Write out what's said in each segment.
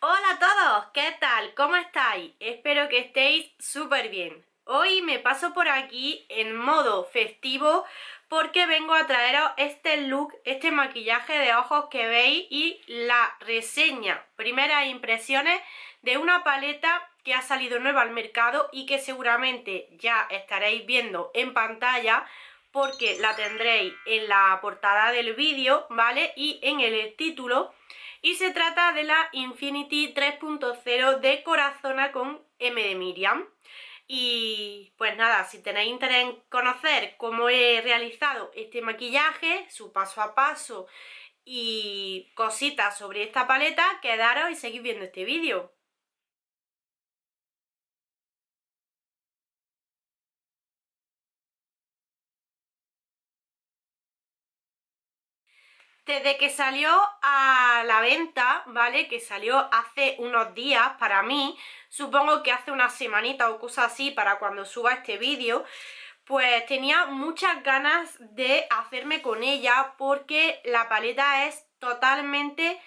Hola a todos, ¿qué tal? ¿Cómo estáis? Espero que estéis súper bien. Hoy me paso por aquí en modo festivo porque vengo a traeros este look, este maquillaje de ojos que veis y la reseña, primeras impresiones de una paleta que ha salido nueva al mercado y que seguramente ya estaréis viendo en pantalla porque la tendréis en la portada del vídeo, ¿vale? Y en el título y se trata de la Infinity 3.0 de Corazona con M de Miriam. Y pues nada, si tenéis interés en conocer cómo he realizado este maquillaje, su paso a paso y cositas sobre esta paleta, quedaros y seguís viendo este vídeo. Desde este, que salió a la venta, ¿vale? Que salió hace unos días para mí, supongo que hace una semanita o cosa así para cuando suba este vídeo, pues tenía muchas ganas de hacerme con ella porque la paleta es totalmente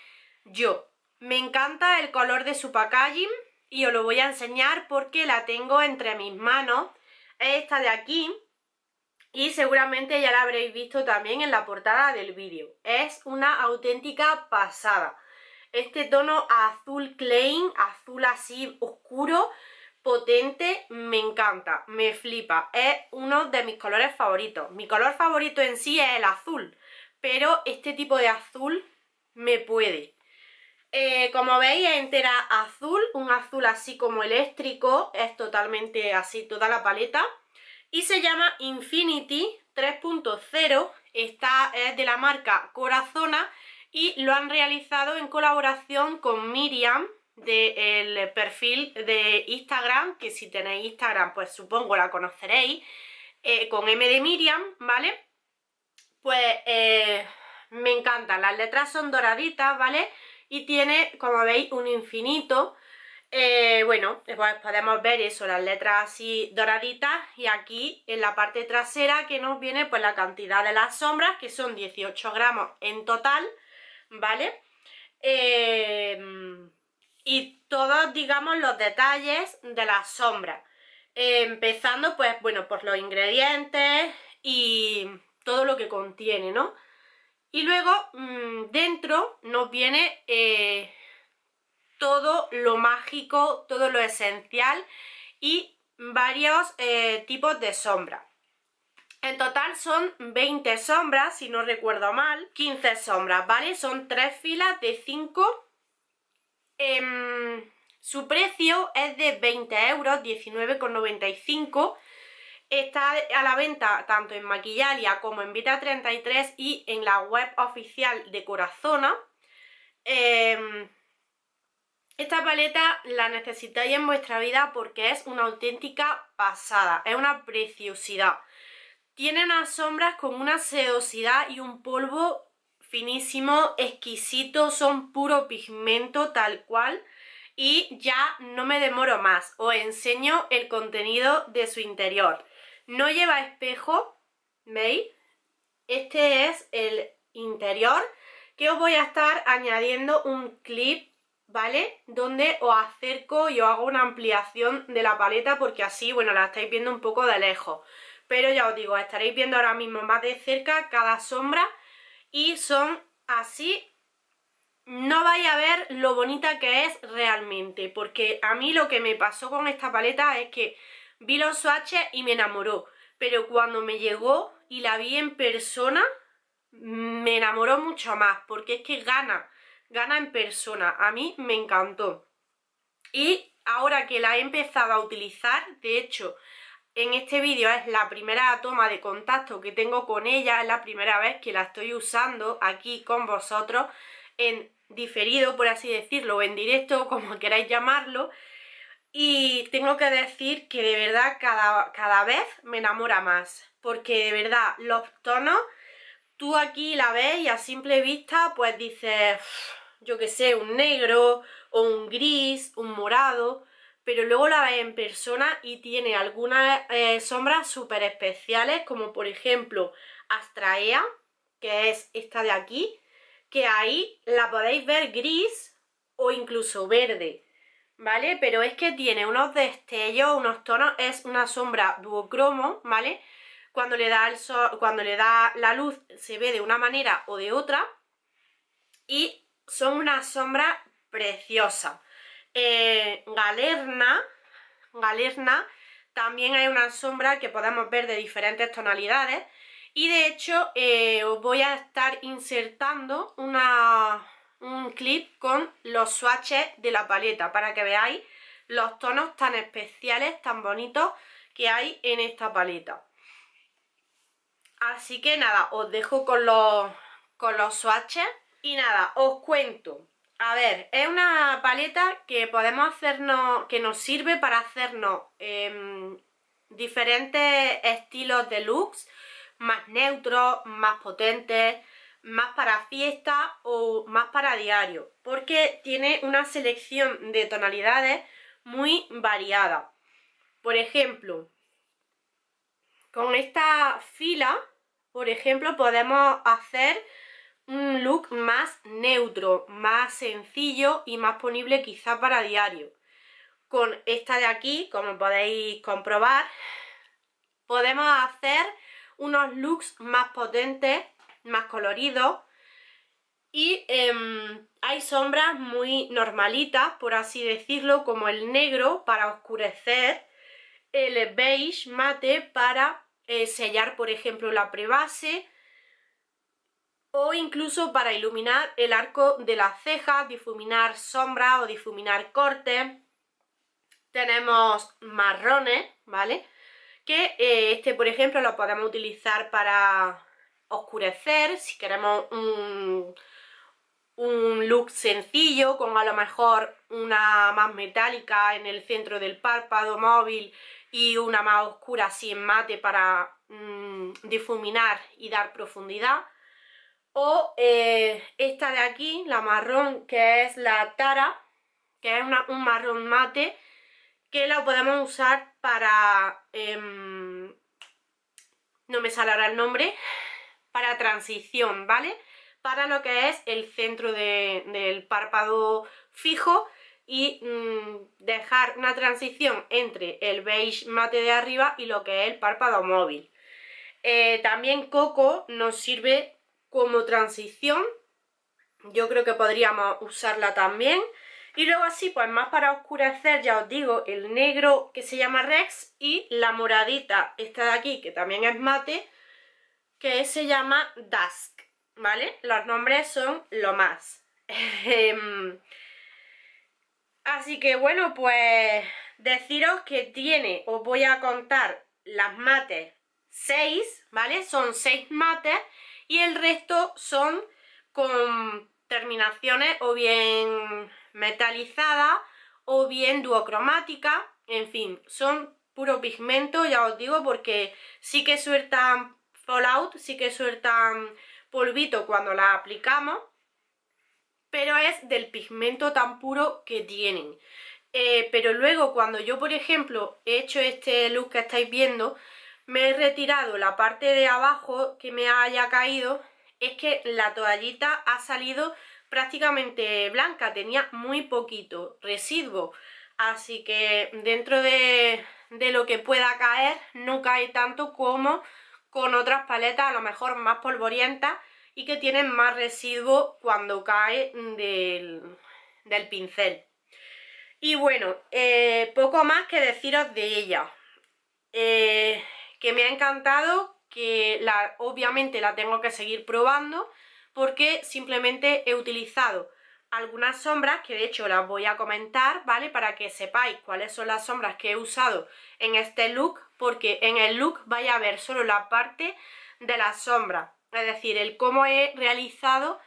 yo. Me encanta el color de su packaging y os lo voy a enseñar porque la tengo entre mis manos. esta de aquí, y seguramente ya la habréis visto también en la portada del vídeo. Es una auténtica pasada. Este tono azul Klein, azul así oscuro, potente, me encanta, me flipa. Es uno de mis colores favoritos. Mi color favorito en sí es el azul, pero este tipo de azul me puede. Eh, como veis es entera azul, un azul así como eléctrico, es totalmente así toda la paleta y se llama Infinity 3.0, está es de la marca Corazona y lo han realizado en colaboración con Miriam del perfil de Instagram, que si tenéis Instagram pues supongo la conoceréis, eh, con M de Miriam, ¿vale? Pues eh, me encantan, las letras son doraditas, ¿vale? Y tiene, como veis, un infinito eh, bueno, después eh, pues, podemos ver eso, las letras así doraditas y aquí en la parte trasera que nos viene pues la cantidad de las sombras que son 18 gramos en total, ¿vale? Em, y todos digamos los detalles de las sombras, empezando pues bueno por los ingredientes y todo lo que contiene, ¿no? Y luego mm, dentro nos viene eh, todo lo mágico, todo lo esencial y varios eh, tipos de sombra. En total son 20 sombras, si no recuerdo mal, 15 sombras, ¿vale? Son tres filas de 5. Em, su precio es de 20 euros, 19,95. Está a la venta tanto en Maquillalia como en Vita33 y en la web oficial de Corazona. Em, esta paleta la necesitáis en vuestra vida porque es una auténtica pasada, es una preciosidad. Tiene unas sombras con una sedosidad y un polvo finísimo, exquisito, son puro pigmento tal cual. Y ya no me demoro más, os enseño el contenido de su interior. No lleva espejo, ¿veis? Este es el interior que os voy a estar añadiendo un clip ¿vale? Donde os acerco y os hago una ampliación de la paleta porque así, bueno, la estáis viendo un poco de lejos. Pero ya os digo, estaréis viendo ahora mismo más de cerca cada sombra y son así. No vais a ver lo bonita que es realmente, porque a mí lo que me pasó con esta paleta es que vi los swatches y me enamoró. Pero cuando me llegó y la vi en persona, me enamoró mucho más, porque es que gana gana en persona. A mí me encantó. Y ahora que la he empezado a utilizar, de hecho, en este vídeo es la primera toma de contacto que tengo con ella, es la primera vez que la estoy usando aquí con vosotros en diferido, por así decirlo, o en directo, como queráis llamarlo. Y tengo que decir que de verdad cada, cada vez me enamora más, porque de verdad los tonos, tú aquí la ves y a simple vista pues dices yo que sé, un negro o un gris, un morado, pero luego la ve en persona y tiene algunas eh, sombras súper especiales, como por ejemplo Astraea, que es esta de aquí, que ahí la podéis ver gris o incluso verde, ¿vale? Pero es que tiene unos destellos, unos tonos, es una sombra duocromo, ¿vale? Cuando le da, el sol, cuando le da la luz se ve de una manera o de otra y son una sombra preciosa. Eh, Galerna, Galerna, también hay una sombra que podemos ver de diferentes tonalidades y de hecho eh, os voy a estar insertando un clip con los swatches de la paleta para que veáis los tonos tan especiales, tan bonitos que hay en esta paleta. Así que nada, os dejo con los, con los swatches y nada, os cuento. A ver, es una paleta que podemos hacernos, que nos sirve para hacernos em, diferentes estilos de looks, más neutros, más potentes, más para fiesta o más para diario, porque tiene una selección de tonalidades muy variada. Por ejemplo, con esta fila, por ejemplo, podemos hacer un look más neutro, más sencillo y más ponible quizá para diario. Con esta de aquí, como podéis comprobar, podemos hacer unos looks más potentes, más coloridos y em, hay sombras muy normalitas, por así decirlo, como el negro para oscurecer, el beige mate para eh, sellar, por ejemplo, la prebase, o incluso para iluminar el arco de la ceja, difuminar sombra o difuminar corte. Tenemos marrones, ¿vale? Que eh, este, por ejemplo, lo podemos utilizar para oscurecer, si queremos un, look sencillo, con a lo mejor una más metálica en el centro del párpado móvil y una más oscura así en mate para mm, difuminar y dar profundidad o eh, esta de aquí, la marrón, que es la Tara, que es un marrón mate, que la podemos usar para... Em, no me sale el nombre, para transición, ¿vale? Para lo que es el centro del párpado fijo y mm, dejar una transición entre el beige mate de arriba y lo que es el párpado móvil. Eh, también Coco nos sirve como transición. Yo creo que podríamos usarla también. Y luego así, pues más para oscurecer, ya os digo, el negro que se llama Rex y la moradita, esta de aquí, que también es mate, que se llama Dusk, ¿vale? Los nombres son lo más. Em, así que bueno, pues deciros que tiene, os voy a contar las mates 6, ¿vale? Son seis mates y el resto son con terminaciones o bien metalizadas o bien duocromáticas. en fin, son puro pigmento, ya os digo, porque sí que sueltan fallout, sí que sueltan polvito cuando la aplicamos, pero es del pigmento tan puro que tienen. Eh, pero luego cuando yo, por ejemplo, he hecho este look que estáis viendo, me he retirado la parte de abajo que me haya caído es que la toallita ha salido prácticamente blanca, tenía muy poquito residuo, así que dentro de, de lo que pueda caer no cae tanto como con otras paletas a lo mejor más polvorientas y que tienen más residuo cuando cae del, del pincel. Y bueno, eh, poco más que deciros de ella. Eh, que me ha encantado, que la, obviamente la tengo que seguir probando porque simplemente he utilizado algunas sombras que de hecho las voy a comentar, ¿vale? Para que sepáis cuáles son las sombras que he usado en este look porque en el look vaya a ver solo la parte de la sombra, es decir, el cómo he realizado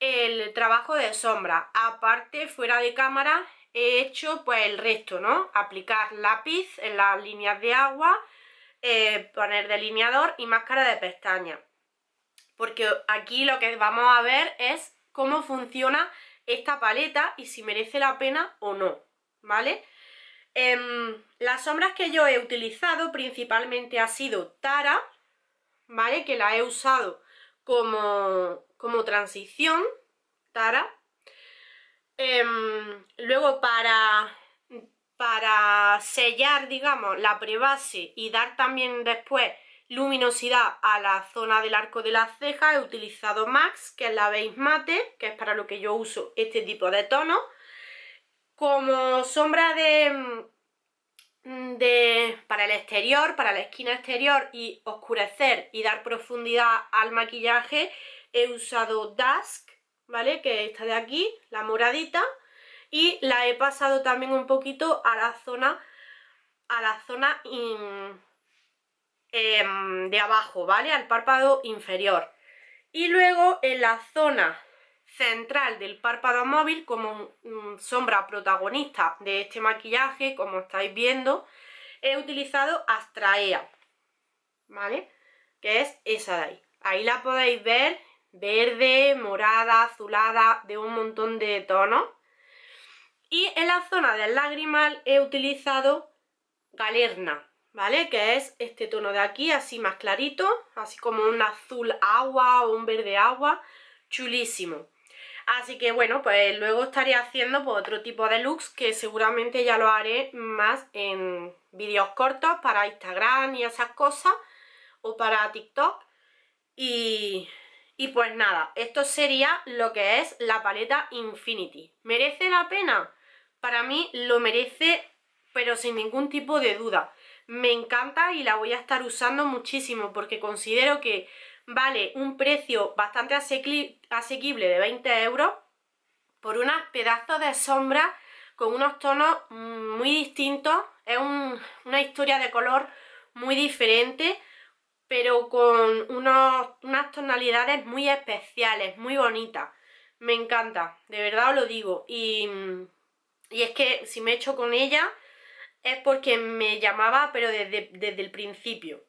el trabajo de sombra. Aparte, fuera de cámara, he hecho pues el resto, ¿no? Aplicar lápiz en las líneas de agua, eh, poner delineador y máscara de pestaña Porque aquí lo que vamos a ver es cómo funciona esta paleta y si merece la pena o no, ¿vale? Em, las sombras que yo he utilizado principalmente ha sido Tara, ¿vale? Que la he usado como, como transición, Tara. Em, luego para para sellar, digamos, la prebase y dar también después luminosidad a la zona del arco de las cejas he utilizado Max, que es la base Mate, que es para lo que yo uso este tipo de tono. Como sombra mm, de, para el exterior, para la esquina exterior y oscurecer y dar profundidad al maquillaje he usado Dusk, ¿vale? Que está de aquí, la moradita y la he pasado también un poquito a la zona a la zona em, de abajo, ¿vale? Al párpado inferior. Y luego en la zona central del párpado móvil como sombra protagonista de este maquillaje, como estáis viendo, he utilizado Astraea, ¿vale? Que es esa de ahí. Ahí la podéis ver verde, morada, azulada, de un montón de tonos. Y en la zona del lagrimal he utilizado galerna, ¿vale? Que es este tono de aquí, así más clarito, así como un azul agua o un verde agua, chulísimo. Así que bueno, pues luego estaré haciendo pues, otro tipo de looks que seguramente ya lo haré más en vídeos cortos para Instagram y esas cosas o para TikTok. Y, y pues nada, esto sería lo que es la paleta Infinity. ¿Merece la pena? para mí lo merece, pero sin ningún tipo de duda. Me encanta y la voy a estar usando muchísimo porque considero que vale un precio bastante asequible de 20 euros por unas pedazos de sombra con unos tonos muy distintos. Es una historia de color muy diferente, pero con unas tonalidades muy especiales, muy bonitas. Me encanta, de verdad os lo digo. Y y es que si me echo con ella es porque me llamaba, pero desde, el principio.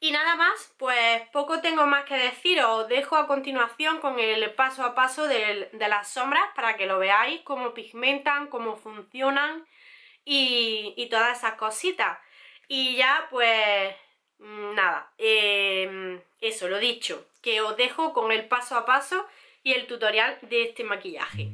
Y nada más, pues poco tengo más que decir Os dejo a continuación con el paso a paso de, las sombras para que lo veáis, cómo pigmentan, cómo funcionan y, todas esas cositas. Y ya, pues, mm, nada, em, eso, lo dicho, que os dejo con el paso a paso y el tutorial de este maquillaje.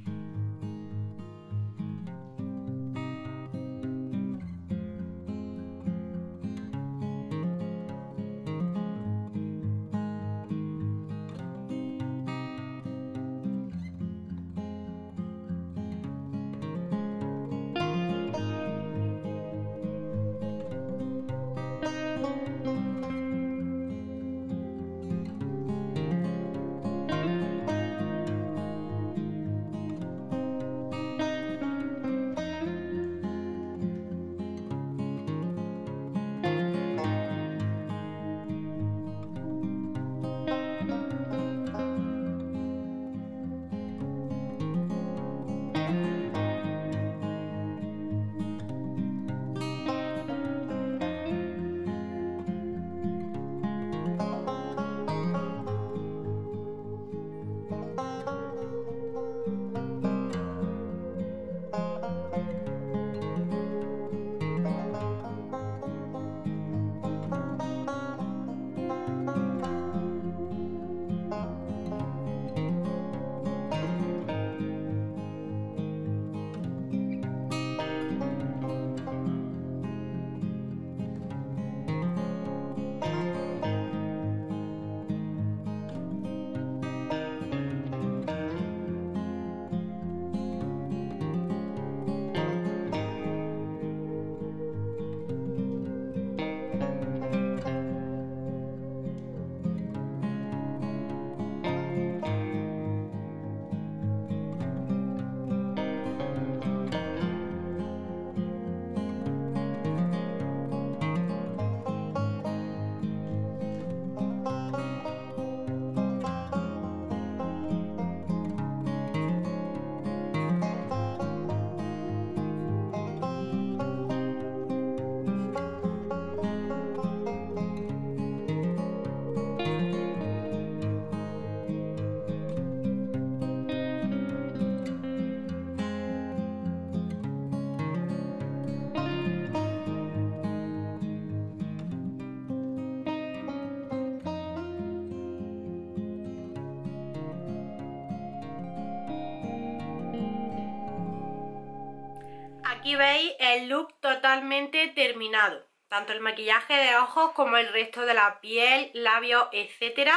totalmente terminado. Tanto el maquillaje de ojos como el resto de la piel, labios, etcétera.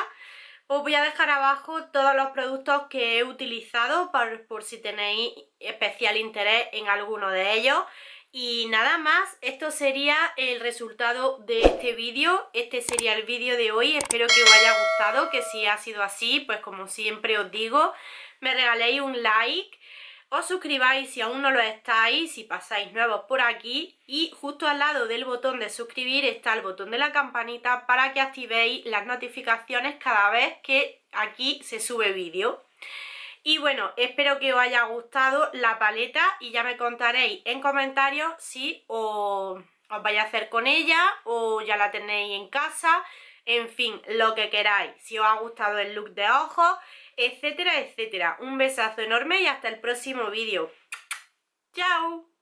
Os voy a dejar abajo todos los productos que he utilizado por, por si tenéis especial interés en alguno de ellos. Y nada más, esto sería el resultado de este vídeo, este sería el vídeo de hoy, espero que os haya gustado, que si ha sido así, pues como siempre os digo, me regaléis un like os suscribáis si aún no lo estáis, si pasáis nuevos por aquí y justo al lado del botón de suscribir está el botón de la campanita para que activéis las notificaciones cada vez que aquí se sube vídeo. Y bueno, espero que os haya gustado la paleta y ya me contaréis en comentarios si os, os vais a hacer con ella o ya la tenéis en casa, en fin, lo que queráis. Si os ha gustado el look de ojos etcétera, etcétera. Un besazo enorme y hasta el próximo vídeo. ¡Chao!